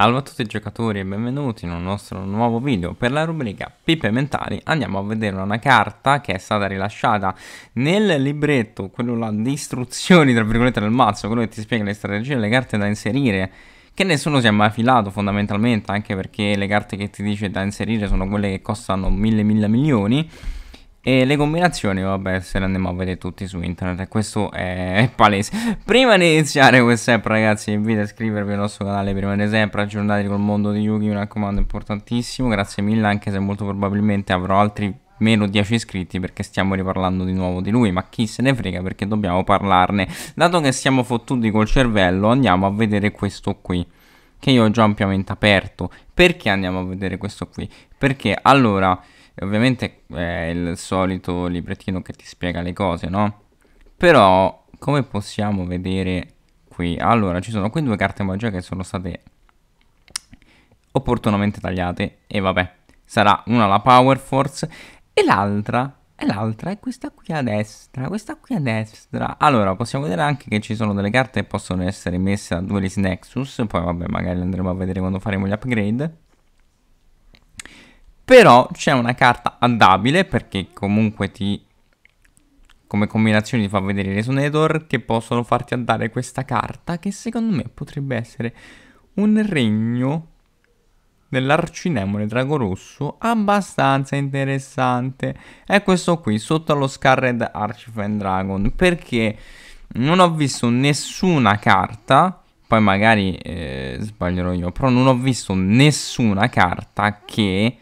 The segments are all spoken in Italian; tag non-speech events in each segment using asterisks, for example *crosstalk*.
Salve a tutti i giocatori e benvenuti in un nostro nuovo video per la rubrica Pipe Mentali andiamo a vedere una carta che è stata rilasciata nel libretto, quello là di istruzioni tra virgolette del mazzo, quello che ti spiega le strategie e le carte da inserire che nessuno si è mai filato fondamentalmente anche perché le carte che ti dice da inserire sono quelle che costano mille mille milioni e le combinazioni, vabbè, se le andiamo a vedere tutti su internet, questo è palese. Prima di iniziare come sempre, ragazzi, invito a iscrivervi al nostro canale per rimanere sempre aggiornati col mondo di Yugi, mi raccomando, importantissimo. Grazie mille, anche se molto probabilmente avrò altri meno 10 iscritti perché stiamo riparlando di nuovo di lui, ma chi se ne frega perché dobbiamo parlarne. Dato che siamo fottuti col cervello, andiamo a vedere questo qui che io ho già ampiamente aperto. Perché andiamo a vedere questo qui? Perché allora e ovviamente è eh, il solito librettino che ti spiega le cose, no? Però, come possiamo vedere qui? Allora, ci sono qui due carte magia che sono state opportunamente tagliate. E vabbè, sarà una la Power Force e l'altra e l'altra è questa qui a destra, questa qui a destra. Allora, possiamo vedere anche che ci sono delle carte che possono essere messe a Duelist Nexus, poi vabbè, magari andremo a vedere quando faremo gli upgrade però c'è una carta andabile perché comunque ti come combinazione ti fa vedere i Resonator che possono farti andare questa carta che secondo me potrebbe essere un regno dell'arcinemone drago rosso abbastanza interessante è questo qui sotto allo Scarred Archifan Dragon perché non ho visto nessuna carta poi magari eh, sbaglierò io però non ho visto nessuna carta che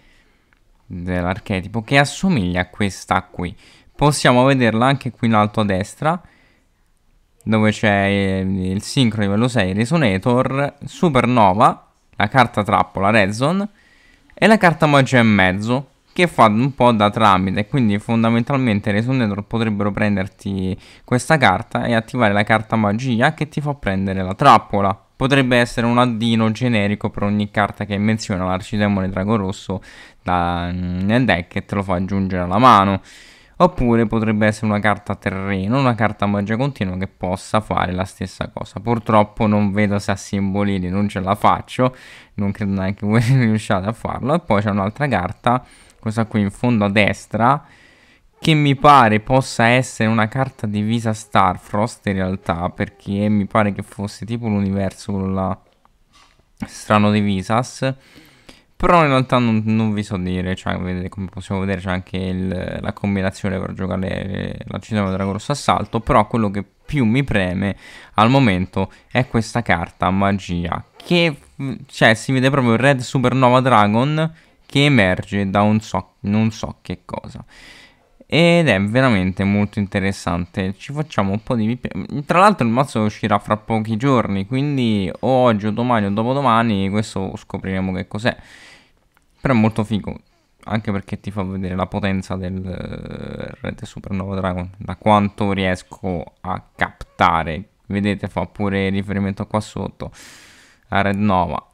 dell'archetipo che assomiglia a questa qui. Possiamo vederla anche qui in alto a destra dove c'è il sincro livello 6 Resonator, Supernova, la carta trappola Redzone e la carta magia in mezzo che fa un po' da tramite quindi fondamentalmente Resonator potrebbero prenderti questa carta e attivare la carta magia che ti fa prendere la trappola potrebbe essere un addino generico per ogni carta che menziona l'arcidemone drago rosso da, mm, nel deck e te lo fa aggiungere alla mano. Oppure potrebbe essere una carta terreno, una carta magia continua che possa fare la stessa cosa. Purtroppo non vedo se a simbolini non ce la faccio, non credo neanche voi *laughs* riusciate a farlo. E poi c'è un'altra carta, questa qui in fondo a destra, che mi pare possa essere una carta divisa Starfrost in realtà, perché mi pare che fosse tipo l'universo con la strano di Visas. Però in realtà non, non, vi so dire, cioè, vedete, come possiamo vedere c'è anche il, la combinazione per giocare eh, la Cinema della Grossa Assalto, però quello che più mi preme al momento è questa carta Magia, che cioè, si vede proprio il Red Supernova Dragon che emerge da un so, non so che cosa ed è veramente molto interessante. Ci facciamo un po' di. Tra l'altro, il mazzo uscirà fra pochi giorni. Quindi, o oggi, o domani, o dopodomani. Questo scopriremo che cos'è. Però è molto figo. Anche perché ti fa vedere la potenza del eh, Red Supernova Dragon. Da quanto riesco a captare. Vedete, fa pure riferimento qua sotto a Red Nova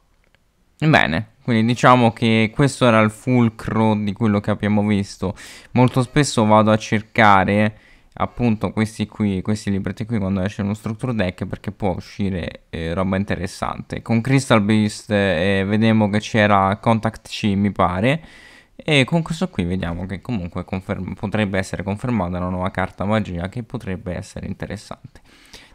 Bene, quindi diciamo che questo era il fulcro di quello che abbiamo visto. Molto spesso vado a cercare appunto questi qui, questi libretti qui quando esce uno structure deck perché può uscire eh, roba interessante. Con Crystal Beast eh, vedemmo che c'era Contact C mi pare e con questo qui vediamo che comunque potrebbe essere confermata una nuova carta magia che potrebbe essere interessante.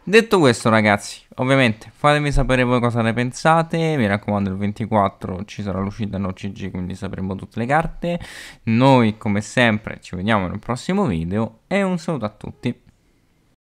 Detto questo ragazzi, ovviamente fatemi sapere voi cosa ne pensate, mi raccomando il 24 ci sarà l'uscita no CG quindi sapremo tutte le carte, noi come sempre ci vediamo nel prossimo video e un saluto a tutti.